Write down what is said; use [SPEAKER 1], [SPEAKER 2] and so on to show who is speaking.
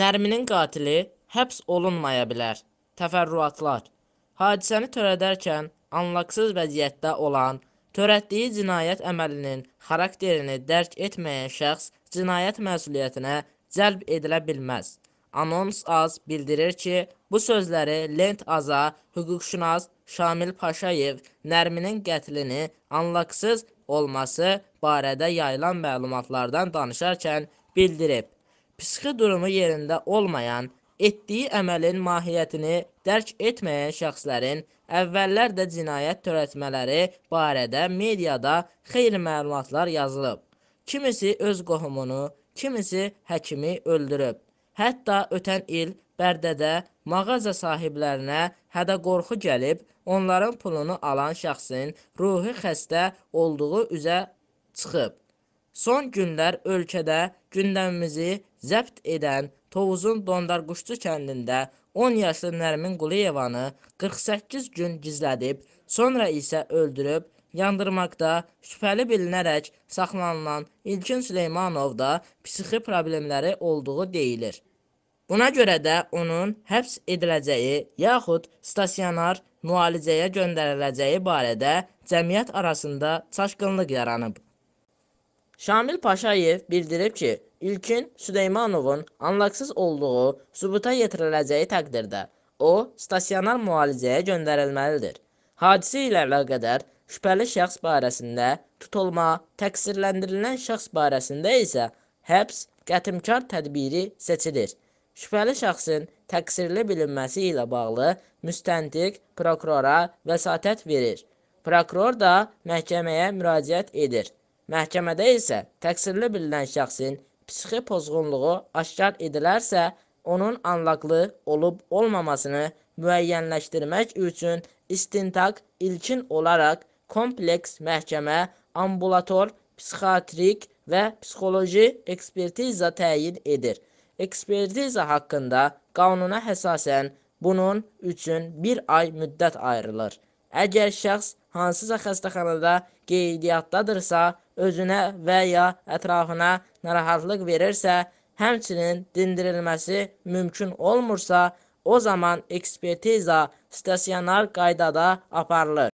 [SPEAKER 1] Nərminin qatili həbs olunmaya bilər. Təfərrüatlar Hadisəni törədərkən anlaqsız vəziyyətdə olan, törətdiyi cinayət əməlinin xarakterini dərk etməyən şəxs cinayət məsuliyyətinə cəlb edilə bilməz. Anons Az bildirir ki, bu sözləri Lent Aza hüquqşünas Şamil Paşayev Nərminin qətlini anlaqsız olması barədə yayılan məlumatlardan danışarkən bildirib psixi durumu yerində olmayan, etdiyi əməlin mahiyyətini dərk etməyən şəxslərin əvvəllər də cinayət törətmələri barədə mediada xeyli məlumatlar yazılıb. Kimisi öz qohumunu, kimisi həkimi öldürüb. Hətta ötən il Bərdədə mağaza sahiblərinə hədə qorxu gəlib, onların pulunu alan şəxsin ruhi xəstə olduğu üzə çıxıb. Son günlər ölkədə gündəmimizi zəbt edən Tovuzun Dondarquşçu kəndində 10 yaşlı Nərmin Quliyevanı 48 gün gizlədib, sonra isə öldürüb, yandırmaqda şübhəli bilinərək saxlanılan İlkin Süleymanov da psixi problemləri olduğu deyilir. Buna görə də onun həbs ediləcəyi yaxud stasionar müalicəyə göndəriləcəyi barədə cəmiyyət arasında çaşqınlıq yaranıb. Şamil Paşayev bildirib ki, İlkin Süleymanovun anlaqsız olduğu sübuta yetiriləcəyi təqdirdə o, stasionar müalicəyə göndərilməlidir. Hadisə ilə əlaqədar şübhəli şəxs barəsində tutulma, təqsirləndirilən şəxs barəsində isə həbs qətimkar tədbiri seçilir. Şübhəli şəxsin təqsirli bilinməsi ilə bağlı müstəntiq prokurora vəsatət verir. Prokuror da məhkəməyə müraciət edir. Məhkəmədə isə təqsirli bilinən şəxsin psixi pozğunluğu aşkar edilərsə, onun anlaqlı olub-olmamasını müəyyənləşdirmək üçün istintaq ilkin olaraq kompleks məhkəmə, ambulator, psixiatrik və psixoloji ekspertiza təyin edir. Ekspertiza haqqında qanuna əsasən bunun üçün bir ay müddət ayrılır. Əgər şəxs hansısa xəstəxanada qeydiyyatdadırsa, özünə və ya ətrafına narahatlıq verirsə, həmçinin dindirilməsi mümkün olmursa, o zaman ekspertiza stasionar qaydada aparılır.